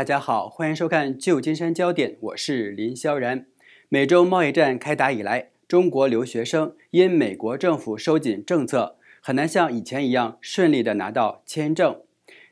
大家好，欢迎收看《旧金山焦点》，我是林萧然。美洲贸易战开打以来，中国留学生因美国政府收紧政策，很难像以前一样顺利的拿到签证。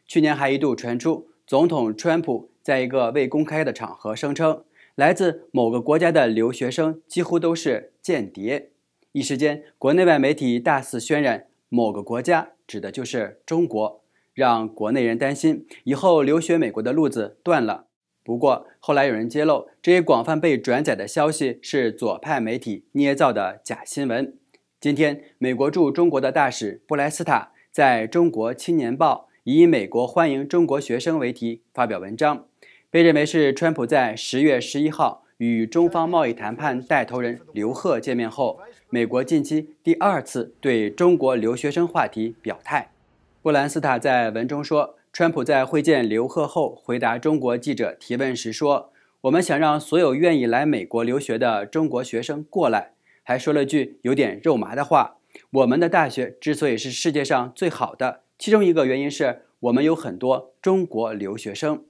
去年还一度传出，总统川普在一个未公开的场合声称，来自某个国家的留学生几乎都是间谍。一时间，国内外媒体大肆渲染，某个国家指的就是中国。让国内人担心，以后留学美国的路子断了。不过后来有人揭露，这些广泛被转载的消息是左派媒体捏造的假新闻。今天，美国驻中国的大使布莱斯塔在中国青年报以“美国欢迎中国学生”为题发表文章，被认为是川普在十月十一号与中方贸易谈判带头人刘鹤见面后，美国近期第二次对中国留学生话题表态。布兰斯塔在文中说，川普在会见刘鹤后回答中国记者提问时说：“我们想让所有愿意来美国留学的中国学生过来。”还说了句有点肉麻的话：“我们的大学之所以是世界上最好的，其中一个原因是我们有很多中国留学生。”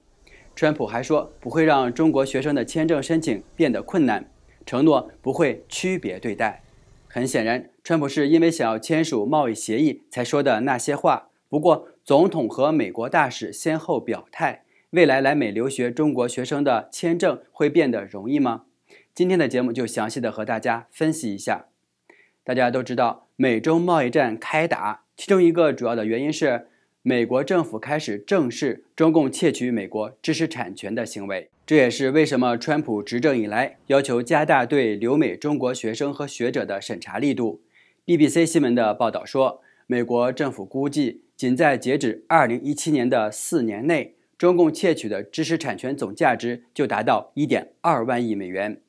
川普还说不会让中国学生的签证申请变得困难，承诺不会区别对待。很显然，川普是因为想要签署贸易协议才说的那些话。不过，总统和美国大使先后表态，未来来美留学中国学生的签证会变得容易吗？今天的节目就详细的和大家分析一下。大家都知道，美中贸易战开打，其中一个主要的原因是美国政府开始正视中共窃取美国知识产权的行为，这也是为什么川普执政以来要求加大对留美中国学生和学者的审查力度。BBC 新闻的报道说，美国政府估计。仅在截止二零一七年的四年内，中共窃取的知识产权总价值就达到一点二万亿美元。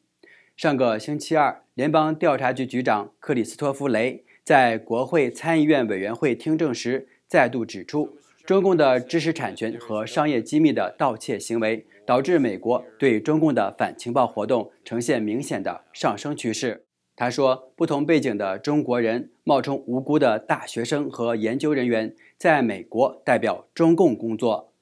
上个星期二，联邦调查局局长克里斯托弗·雷在国会参议院委员会听证时，再度指出，中共的知识产权和商业机密的盗窃行为，导致美国对中共的反情报活动呈现明显的上升趋势。他说，不同背景的中国人冒充无辜的大学生和研究人员，在美国代表中共工作。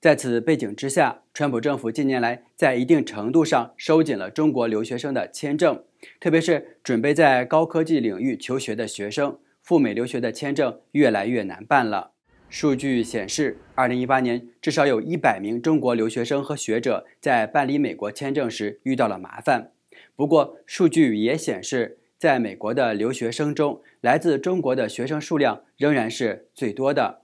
在此背景之下，川普政府近年来在一定程度上收紧了中国留学生的签证，特别是准备在高科技领域求学的学生赴美留学的签证越来越难办了。数据显示，2018年至少有一百名中国留学生和学者在办理美国签证时遇到了麻烦。不过，数据也显示，在美国的留学生中，来自中国的学生数量仍然是最多的。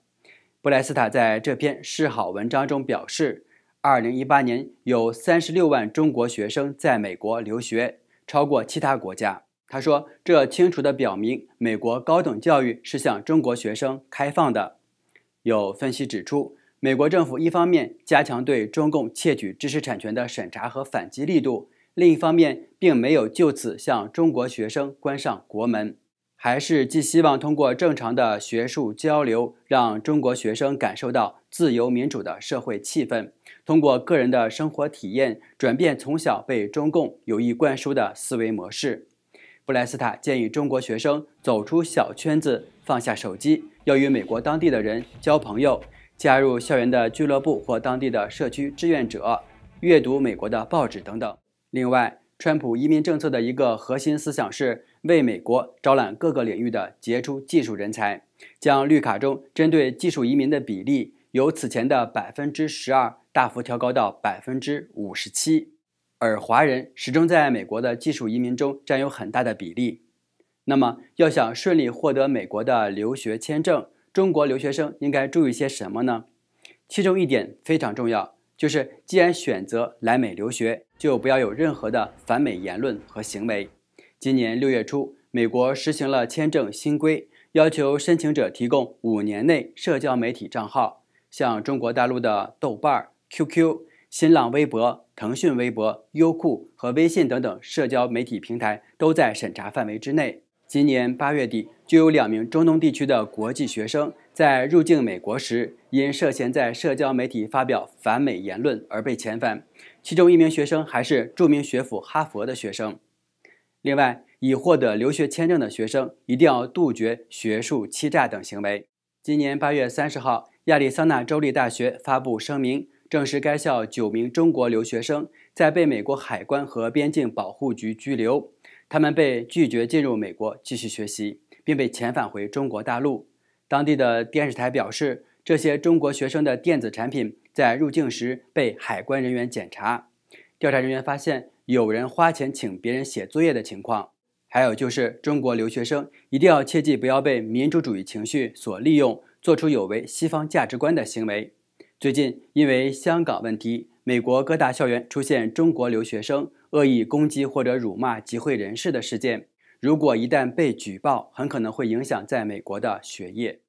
布莱斯塔在这篇示好文章中表示，2018年有36万中国学生在美国留学，超过其他国家。他说，这清楚地表明，美国高等教育是向中国学生开放的。有分析指出，美国政府一方面加强对中共窃取知识产权的审查和反击力度。另一方面，并没有就此向中国学生关上国门，还是寄希望通过正常的学术交流，让中国学生感受到自由民主的社会气氛，通过个人的生活体验，转变从小被中共有意灌输的思维模式。布莱斯塔建议中国学生走出小圈子，放下手机，要与美国当地的人交朋友，加入校园的俱乐部或当地的社区志愿者，阅读美国的报纸等等。另外，川普移民政策的一个核心思想是为美国招揽各个领域的杰出技术人才，将绿卡中针对技术移民的比例由此前的百分之十二大幅调高到百分之五十七，而华人始终在美国的技术移民中占有很大的比例。那么，要想顺利获得美国的留学签证，中国留学生应该注意些什么呢？其中一点非常重要。就是，既然选择来美留学，就不要有任何的反美言论和行为。今年六月初，美国实行了签证新规，要求申请者提供五年内社交媒体账号，像中国大陆的豆瓣、QQ、新浪微博、腾讯微博、优酷和微信等等社交媒体平台都在审查范围之内。今年八月底，就有两名中东地区的国际学生。在入境美国时，因涉嫌在社交媒体发表反美言论而被遣返。其中一名学生还是著名学府哈佛的学生。另外，已获得留学签证的学生一定要杜绝学术欺诈等行为。今年八月三十号，亚利桑那州立大学发布声明，证实该校九名中国留学生在被美国海关和边境保护局拘留，他们被拒绝进入美国继续学习，并被遣返回中国大陆。当地的电视台表示，这些中国学生的电子产品在入境时被海关人员检查。调查人员发现，有人花钱请别人写作业的情况，还有就是中国留学生一定要切记不要被民主主义情绪所利用，做出有违西方价值观的行为。最近，因为香港问题，美国各大校园出现中国留学生恶意攻击或者辱骂集会人士的事件。如果一旦被举报，很可能会影响在美国的学业。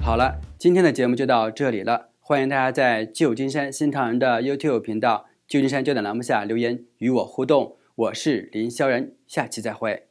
好了，今天的节目就到这里了，欢迎大家在旧金山新唐人的 YouTube 频道“旧金山焦点”栏目下留言与我互动。我是林萧然，下期再会。